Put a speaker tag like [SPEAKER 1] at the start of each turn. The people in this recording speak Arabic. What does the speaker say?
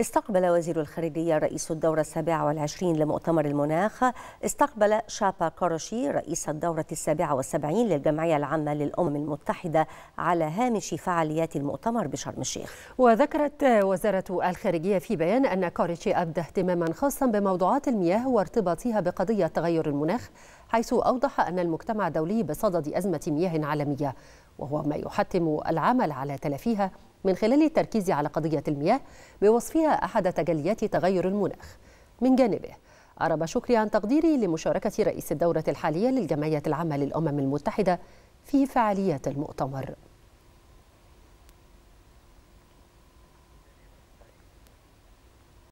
[SPEAKER 1] استقبل وزير الخارجية رئيس الدورة السابعة والعشرين لمؤتمر المناخ استقبل شابا كاروشي رئيس الدورة السابعة والسبعين للجمعية العامة للأمم المتحدة على هامش فعاليات المؤتمر بشرم الشيخ
[SPEAKER 2] وذكرت وزارة الخارجية في بيان أن كاروشي أبدى اهتماما خاصا بموضوعات المياه وارتباطها بقضية تغير المناخ حيث أوضح أن المجتمع الدولي بصدد أزمة مياه عالمية وهو ما يحتم العمل على تلافيها من خلال التركيز على قضية المياه بوصفها أحد تجليات تغير المناخ من جانبه أرب شكري عن تقديري لمشاركة رئيس الدورة الحالية للجمعية العامة للأمم المتحدة في فعاليات المؤتمر